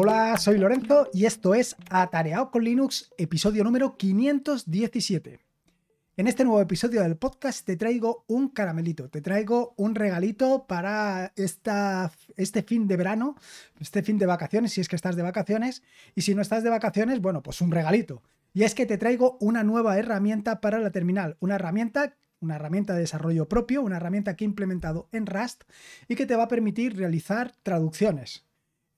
Hola, soy Lorenzo y esto es Atareado con Linux, episodio número 517. En este nuevo episodio del podcast te traigo un caramelito, te traigo un regalito para esta, este fin de verano, este fin de vacaciones, si es que estás de vacaciones, y si no estás de vacaciones, bueno, pues un regalito. Y es que te traigo una nueva herramienta para la terminal, una herramienta una herramienta de desarrollo propio, una herramienta que he implementado en Rust y que te va a permitir realizar traducciones,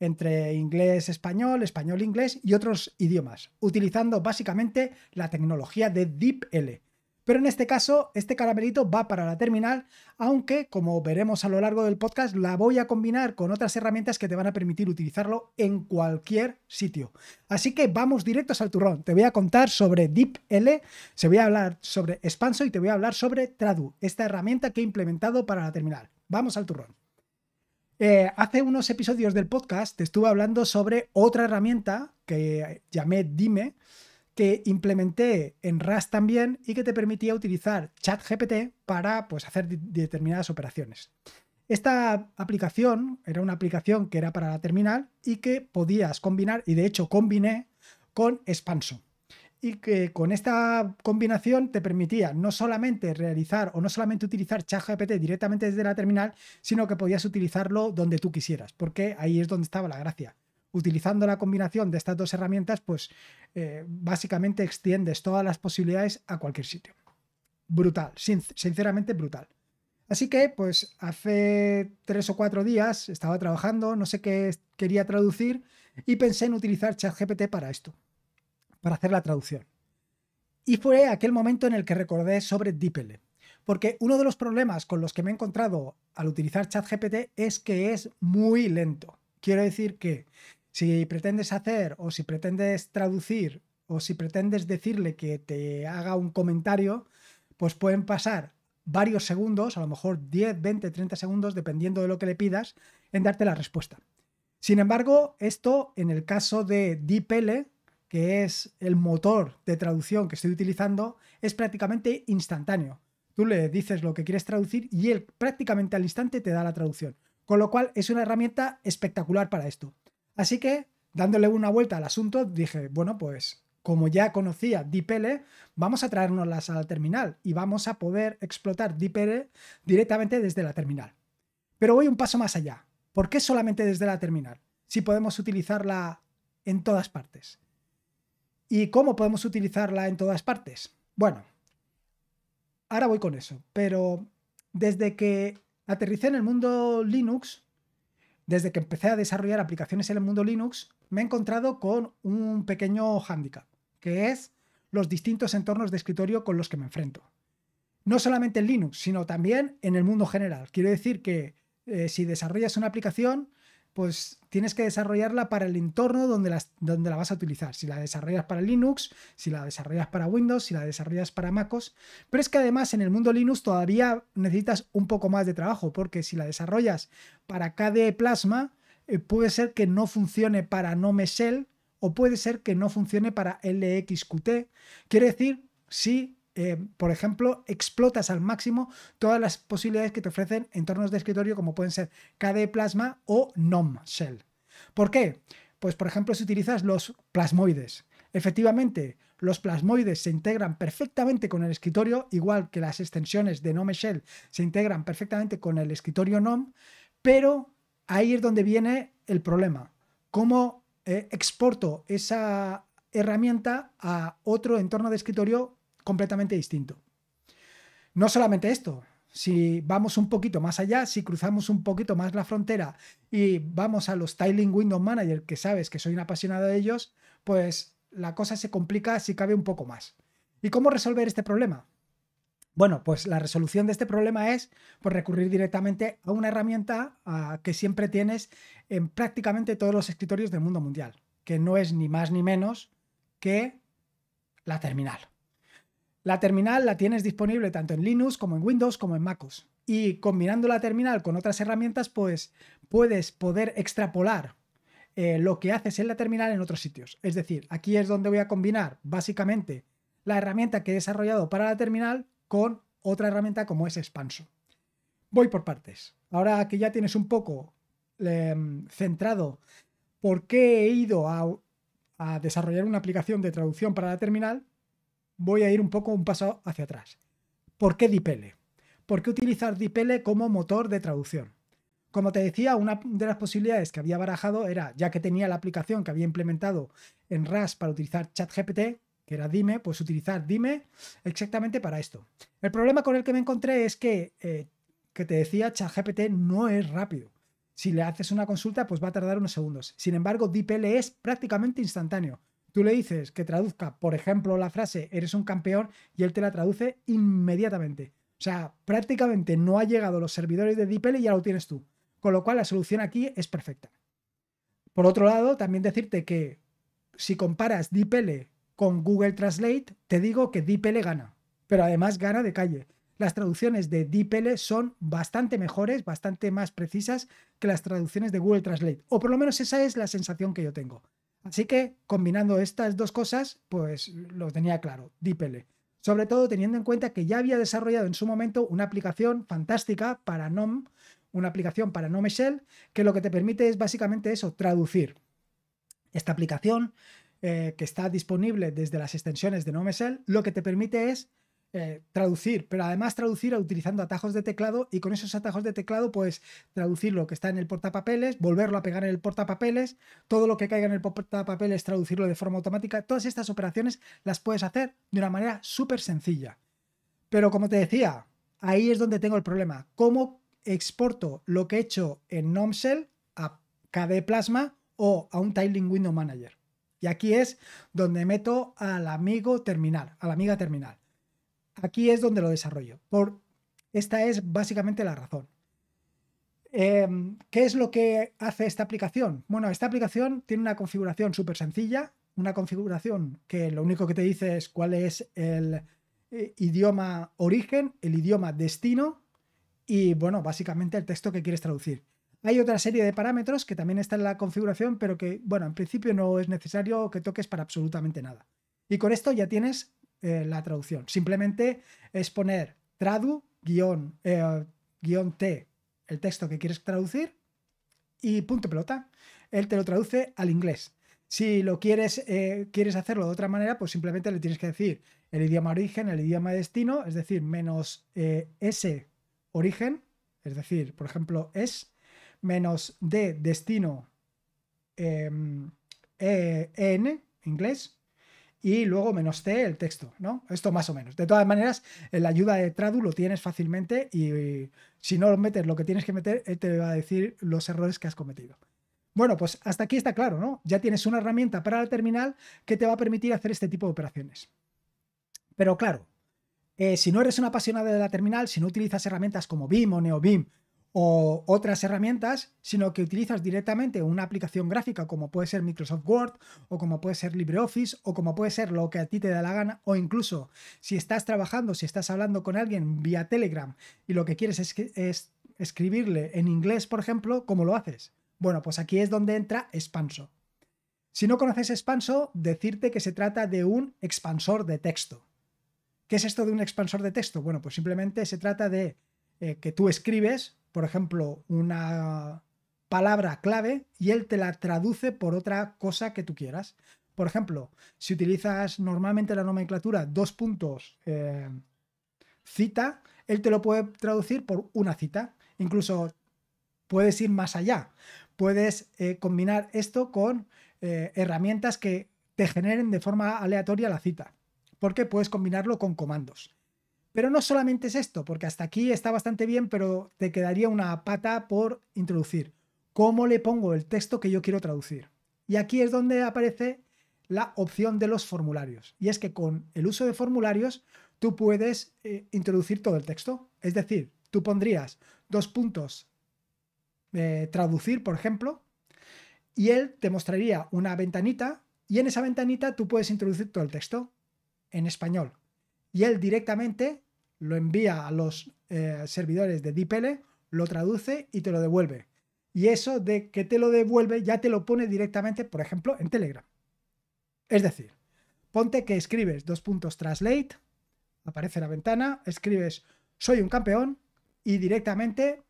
entre inglés-español, español-inglés y otros idiomas, utilizando básicamente la tecnología de DeepL. Pero en este caso, este caramelito va para la terminal, aunque, como veremos a lo largo del podcast, la voy a combinar con otras herramientas que te van a permitir utilizarlo en cualquier sitio. Así que vamos directos al turrón. Te voy a contar sobre DeepL, se voy a hablar sobre Expanso y te voy a hablar sobre Tradu, esta herramienta que he implementado para la terminal. Vamos al turrón. Eh, hace unos episodios del podcast te estuve hablando sobre otra herramienta que llamé Dime, que implementé en RAS también y que te permitía utilizar ChatGPT para pues, hacer determinadas operaciones. Esta aplicación era una aplicación que era para la terminal y que podías combinar, y de hecho combiné con Expanso y que con esta combinación te permitía no solamente realizar o no solamente utilizar ChatGPT directamente desde la terminal, sino que podías utilizarlo donde tú quisieras, porque ahí es donde estaba la gracia. Utilizando la combinación de estas dos herramientas, pues eh, básicamente extiendes todas las posibilidades a cualquier sitio. Brutal, sinceramente brutal. Así que, pues hace tres o cuatro días estaba trabajando, no sé qué quería traducir y pensé en utilizar ChatGPT para esto para hacer la traducción. Y fue aquel momento en el que recordé sobre DeepL, porque uno de los problemas con los que me he encontrado al utilizar ChatGPT es que es muy lento. Quiero decir que si pretendes hacer o si pretendes traducir o si pretendes decirle que te haga un comentario, pues pueden pasar varios segundos, a lo mejor 10, 20, 30 segundos, dependiendo de lo que le pidas, en darte la respuesta. Sin embargo, esto en el caso de DeepL que es el motor de traducción que estoy utilizando, es prácticamente instantáneo. Tú le dices lo que quieres traducir y él prácticamente al instante te da la traducción. Con lo cual es una herramienta espectacular para esto. Así que, dándole una vuelta al asunto, dije, bueno, pues como ya conocía DeepL, vamos a traernoslas a la terminal y vamos a poder explotar DeepL directamente desde la terminal. Pero voy un paso más allá. ¿Por qué solamente desde la terminal? Si podemos utilizarla en todas partes y cómo podemos utilizarla en todas partes. Bueno, ahora voy con eso, pero desde que aterricé en el mundo Linux, desde que empecé a desarrollar aplicaciones en el mundo Linux, me he encontrado con un pequeño hándicap, que es los distintos entornos de escritorio con los que me enfrento. No solamente en Linux, sino también en el mundo general. Quiero decir que eh, si desarrollas una aplicación, pues tienes que desarrollarla para el entorno donde, donde la vas a utilizar. Si la desarrollas para Linux, si la desarrollas para Windows, si la desarrollas para MacOS. Pero es que además en el mundo Linux todavía necesitas un poco más de trabajo, porque si la desarrollas para KDE Plasma, eh, puede ser que no funcione para Nome Shell o puede ser que no funcione para LXQT. Quiere decir, sí, eh, por ejemplo, explotas al máximo todas las posibilidades que te ofrecen entornos de escritorio como pueden ser KDE Plasma o NOM Shell. ¿Por qué? Pues por ejemplo, si utilizas los plasmoides. Efectivamente, los plasmoides se integran perfectamente con el escritorio, igual que las extensiones de NOM Shell se integran perfectamente con el escritorio NOM, pero ahí es donde viene el problema. ¿Cómo eh, exporto esa herramienta a otro entorno de escritorio completamente distinto. No solamente esto, si vamos un poquito más allá, si cruzamos un poquito más la frontera y vamos a los Tiling Window Manager, que sabes que soy un apasionado de ellos, pues la cosa se complica si cabe un poco más. ¿Y cómo resolver este problema? Bueno, pues la resolución de este problema es pues, recurrir directamente a una herramienta ah, que siempre tienes en prácticamente todos los escritorios del mundo mundial, que no es ni más ni menos que la terminal. La terminal la tienes disponible tanto en Linux como en Windows como en MacOS. Y combinando la terminal con otras herramientas, pues puedes poder extrapolar eh, lo que haces en la terminal en otros sitios. Es decir, aquí es donde voy a combinar básicamente la herramienta que he desarrollado para la terminal con otra herramienta como es Expanso. Voy por partes. Ahora que ya tienes un poco em, centrado por qué he ido a desarrollar una aplicación de traducción para la terminal, voy a ir un poco un paso hacia atrás. ¿Por qué DPL? ¿Por qué utilizar DPL como motor de traducción? Como te decía, una de las posibilidades que había barajado era, ya que tenía la aplicación que había implementado en RAS para utilizar ChatGPT, que era Dime, pues utilizar Dime exactamente para esto. El problema con el que me encontré es que, eh, que te decía, ChatGPT no es rápido. Si le haces una consulta, pues va a tardar unos segundos. Sin embargo, DeepL es prácticamente instantáneo. Tú le dices que traduzca, por ejemplo, la frase eres un campeón y él te la traduce inmediatamente. O sea, prácticamente no ha llegado los servidores de DeepL y ya lo tienes tú. Con lo cual la solución aquí es perfecta. Por otro lado, también decirte que si comparas DeepL con Google Translate, te digo que DeepL gana, pero además gana de calle. Las traducciones de DeepL son bastante mejores, bastante más precisas que las traducciones de Google Translate, o por lo menos esa es la sensación que yo tengo. Así que combinando estas dos cosas, pues lo tenía claro, DeepL. Sobre todo teniendo en cuenta que ya había desarrollado en su momento una aplicación fantástica para NOM, una aplicación para NOM Shell, que lo que te permite es básicamente eso, traducir. Esta aplicación eh, que está disponible desde las extensiones de Shell, lo que te permite es eh, traducir, pero además traducir utilizando atajos de teclado y con esos atajos de teclado puedes traducir lo que está en el portapapeles, volverlo a pegar en el portapapeles, todo lo que caiga en el portapapeles traducirlo de forma automática, todas estas operaciones las puedes hacer de una manera súper sencilla. Pero como te decía, ahí es donde tengo el problema, ¿cómo exporto lo que he hecho en NOMSEL a KDE Plasma o a un Tiling Window Manager? Y aquí es donde meto al amigo terminal, a la amiga terminal aquí es donde lo desarrollo. Por, esta es básicamente la razón. Em, ¿Qué es lo que hace esta aplicación? Bueno, esta aplicación tiene una configuración súper sencilla, una configuración que lo único que te dice es cuál es el eh, idioma origen, el idioma destino y, bueno, básicamente el texto que quieres traducir. Hay otra serie de parámetros que también está en la configuración, pero que, bueno, en principio no es necesario que toques para absolutamente nada. Y con esto ya tienes eh, la traducción. Simplemente es poner tradu guión, eh, guión T, el texto que quieres traducir, y punto pelota. Él te lo traduce al inglés. Si lo quieres, eh, quieres hacerlo de otra manera, pues simplemente le tienes que decir el idioma origen, el idioma destino, es decir, menos S origen, es decir, por ejemplo, es, menos D destino EN, em, e, e, inglés, y luego menos T el texto, ¿no? Esto más o menos. De todas maneras, la ayuda de Tradu lo tienes fácilmente y, si no metes lo que tienes que meter, él te va a decir los errores que has cometido. Bueno, pues hasta aquí está claro, ¿no? Ya tienes una herramienta para la terminal que te va a permitir hacer este tipo de operaciones. Pero claro, eh, si no eres un apasionado de la terminal, si no utilizas herramientas como BIM o NeoBIM o otras herramientas, sino que utilizas directamente una aplicación gráfica como puede ser Microsoft Word o como puede ser LibreOffice o como puede ser lo que a ti te da la gana o incluso si estás trabajando, si estás hablando con alguien vía Telegram y lo que quieres es, escribirle en inglés, por ejemplo, ¿cómo lo haces? Bueno, pues aquí es donde entra Expanso. Si no conoces Expanso, decirte que se trata de un expansor de texto. ¿Qué es esto de un expansor de texto? Bueno, pues simplemente se trata de eh, que tú escribes por ejemplo, una palabra clave y él te la traduce por otra cosa que tú quieras. Por ejemplo, si utilizas normalmente la nomenclatura dos puntos eh, cita, él te lo puede traducir por una cita. Incluso puedes ir más allá. Puedes eh, combinar esto con eh, herramientas que te generen de forma aleatoria la cita, porque puedes combinarlo con comandos. Pero no solamente es esto, porque hasta aquí está bastante bien, pero te quedaría una pata por introducir. ¿Cómo le pongo el texto que yo quiero traducir? Y aquí es donde aparece la opción de los formularios. Y es que con el uso de formularios tú puedes eh, introducir todo el texto. Es decir, tú pondrías dos puntos de eh, traducir, por ejemplo, y él te mostraría una ventanita y en esa ventanita tú puedes introducir todo el texto en español, y él directamente lo envía a los eh, servidores de DeepL, lo traduce y te lo devuelve. Y eso de que te lo devuelve ya te lo pone directamente, por ejemplo, en Telegram. Es decir, ponte que escribes dos puntos translate, aparece la ventana, escribes soy un campeón y directamente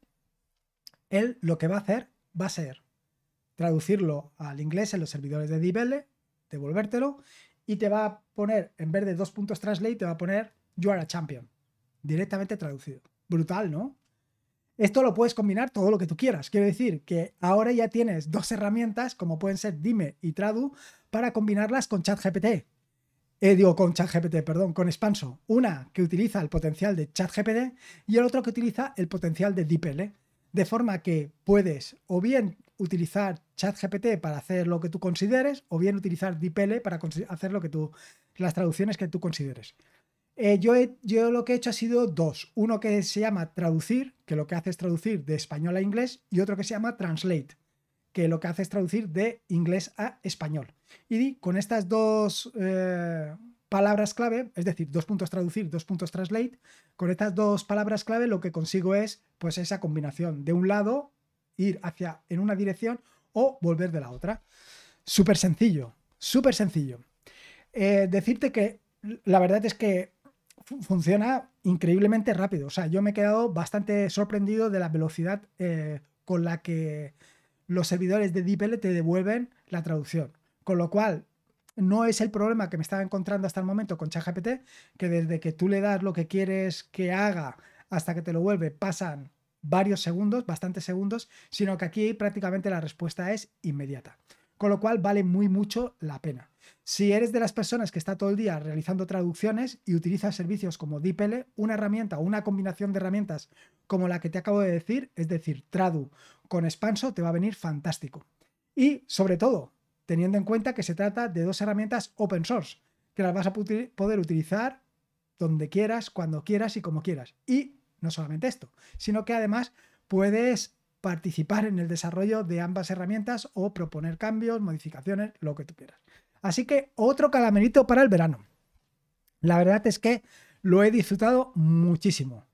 él lo que va a hacer va a ser traducirlo al inglés en los servidores de DeepL, devolvértelo y te va a poner, en vez de dos puntos translate, te va a poner You are a champion. Directamente traducido. Brutal, ¿no? Esto lo puedes combinar todo lo que tú quieras. Quiero decir que ahora ya tienes dos herramientas, como pueden ser Dime y Tradu, para combinarlas con ChatGPT. Eh, digo, con ChatGPT, perdón, con Expanso. Una que utiliza el potencial de ChatGPT y el otro que utiliza el potencial de DeepL. De forma que puedes o bien utilizar ChatGPT para hacer lo que tú consideres o bien utilizar DeepL para hacer lo que tú, las traducciones que tú consideres. Eh, yo, yo lo que he hecho ha sido dos. Uno que se llama traducir, que lo que hace es traducir de español a inglés, y otro que se llama translate, que lo que hace es traducir de inglés a español. Y con estas dos eh, palabras clave, es decir, dos puntos traducir, dos puntos translate, con estas dos palabras clave lo que consigo es pues esa combinación. De un lado, ir hacia en una dirección o volver de la otra. Súper sencillo, súper sencillo. Eh, decirte que la verdad es que funciona increíblemente rápido. O sea, yo me he quedado bastante sorprendido de la velocidad eh, con la que los servidores de DeepL te devuelven la traducción. Con lo cual, no es el problema que me estaba encontrando hasta el momento con ChatGPT, que desde que tú le das lo que quieres que haga hasta que te lo vuelve, pasan varios segundos, bastantes segundos, sino que aquí prácticamente la respuesta es inmediata. Con lo cual vale muy mucho la pena. Si eres de las personas que está todo el día realizando traducciones y utilizas servicios como DeepL, una herramienta o una combinación de herramientas como la que te acabo de decir, es decir, Tradu con Expanso, te va a venir fantástico. Y sobre todo, teniendo en cuenta que se trata de dos herramientas open source, que las vas a poder utilizar donde quieras, cuando quieras y como quieras. Y no solamente esto, sino que además puedes participar en el desarrollo de ambas herramientas o proponer cambios, modificaciones, lo que tú quieras. Así que otro calamerito para el verano. La verdad es que lo he disfrutado muchísimo.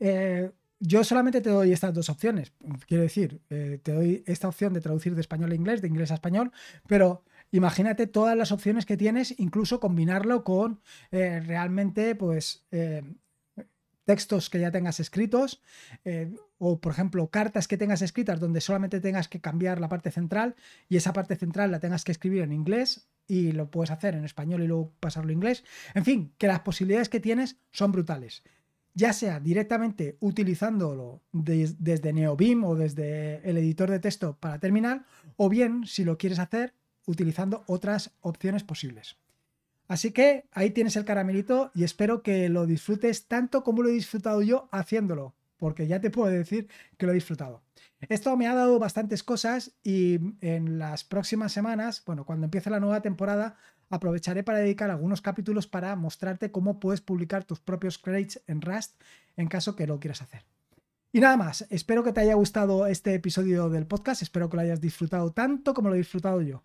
Eh, yo solamente te doy estas dos opciones. Quiero decir, eh, te doy esta opción de traducir de español a inglés, de inglés a español, pero imagínate todas las opciones que tienes, incluso combinarlo con eh, realmente, pues, textos que ya tengas escritos eh, o, por ejemplo, cartas que tengas escritas donde solamente tengas que cambiar la parte central y esa parte central la tengas que escribir en inglés y lo puedes hacer en español y luego pasarlo a inglés. En fin, que las posibilidades que tienes son brutales. Ya sea directamente utilizándolo desde NeoBeam o desde el editor de texto para terminal, o bien si lo quieres hacer utilizando otras opciones posibles. Así que ahí tienes el caramelito y espero que lo disfrutes tanto como lo he disfrutado yo haciéndolo, porque ya te puedo decir que lo he disfrutado. Esto me ha dado bastantes cosas y en las próximas semanas, bueno, cuando empiece la nueva temporada, aprovecharé para dedicar algunos capítulos para mostrarte cómo puedes publicar tus propios crates en Rust en caso que lo quieras hacer. Y nada más, espero que te haya gustado este episodio del podcast, espero que lo hayas disfrutado tanto como lo he disfrutado yo